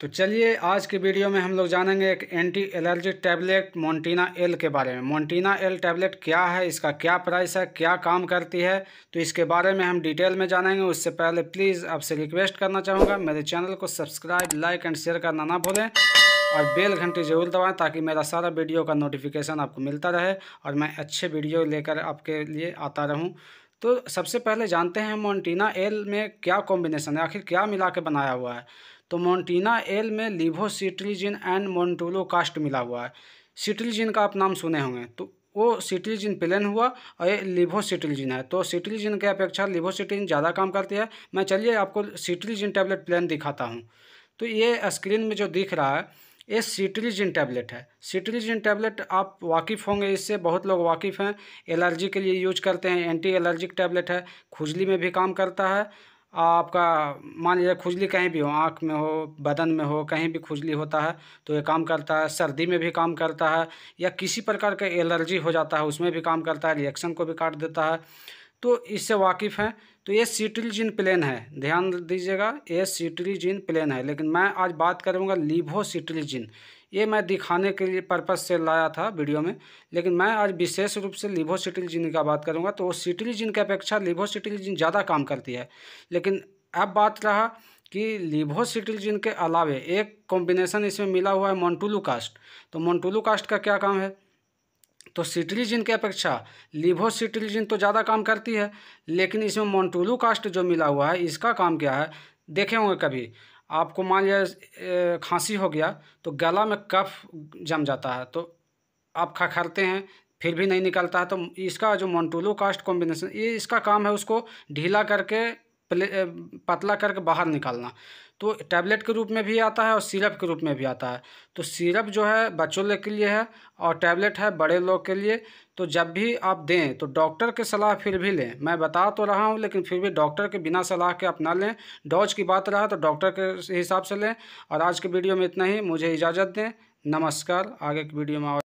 तो चलिए आज के वीडियो में हम लोग जानेंगे एक anti allergic tablet Montina L के बारे में मोन्टीना एल टैबलेट क्या है इसका क्या प्राइस है क्या काम करती है तो इसके बारे में हम डिटेल में जानेंगे उससे पहले प्लीज़ आपसे रिक्वेस्ट करना चाहूँगा मेरे चैनल को सब्सक्राइब लाइक एंड शेयर करना ना भूलें और बेल घंटी जरूर दबाएँ ताकि मेरा सारा वीडियो का नोटिफिकेशन आपको मिलता रहे और मैं अच्छे वीडियो लेकर आपके लिए आता रहूँ तो सबसे पहले जानते हैं मोंटीना एल में क्या कॉम्बिनेशन है आखिर क्या मिला के बनाया हुआ है तो मोन्टीना एल में लिवोसिट्रिजिन एंड मोन्टोलो कास्ट मिला हुआ है सिट्रिजिन का आप नाम सुने होंगे तो वो सिट्रिजिन प्लेन हुआ और ये लिवोसिट्रिजिन है तो सिट्रिजिन के अपेक्षा लिवोसिट्रिजिन ज़्यादा काम करती है मैं चलिए आपको सिट्रिजिन टैबलेट प्लेन दिखाता हूँ तो ये स्क्रीन में जो दिख रहा है ये सिट्रिजिन टैबलेट है सिट्रिजिन टैबलेट आप वाकिफ़ होंगे इससे बहुत लोग वाकिफ़ हैं एलर्जी के लिए यूज करते हैं एंटी एलर्जिक टैबलेट है खुजली में भी काम करता है आपका मान लीजिए खुजली कहीं भी हो आँख में हो बदन में हो कहीं भी खुजली होता है तो ये काम करता है सर्दी में भी काम करता है या किसी प्रकार का एलर्जी हो जाता है उसमें भी काम करता है रिएक्शन को भी काट देता है तो इससे वाकिफ़ हैं तो ये सीट्रिलजिन प्लेन है ध्यान दीजिएगा ये सीट्रिलजिन प्लेन है लेकिन मैं आज बात करूँगा लिभो सीट्रिलजिन ये मैं दिखाने के लिए पर्पज़ से लाया था वीडियो में लेकिन मैं आज विशेष रूप से लिभो सीट्रिलजिन का बात करूँगा तो सिटिलजिन की अपेक्षा लिभो सीट्रिलजिन ज़्यादा काम करती है लेकिन अब बात रहा कि लिवोसिटिलजिन के अलावे एक कॉम्बिनेशन इसमें मिला हुआ है मोन्टुलू कास्ट तो मोन्टुलू कास्ट का क्या काम है तो सिट्रीजिन की अपेक्षा लिवोसिट्रीजिन तो ज़्यादा काम करती है लेकिन इसमें मोन्टुलू कास्ट जो मिला हुआ है इसका काम क्या है देखे होंगे कभी आपको मान लिया खांसी हो गया तो गला में कफ जम जाता है तो आप खखरते हैं फिर भी नहीं निकलता है तो इसका जो मोन्टुलू कास्ट कॉम्बिनेशन ये इसका काम है उसको ढीला करके पतला करके बाहर निकालना तो टैबलेट के रूप में भी आता है और सिरप के रूप में भी आता है तो सिरप जो है बच्चों लोग के लिए है और टैबलेट है बड़े लोग के लिए तो जब भी आप दें तो डॉक्टर के सलाह फिर भी लें मैं बता तो रहा हूं लेकिन फिर भी डॉक्टर के बिना सलाह के अपना लें डॉज की बात रहा तो डॉक्टर के हिसाब से लें और आज के वीडियो में इतना ही मुझे इजाज़त दें नमस्कार आगे की वीडियो में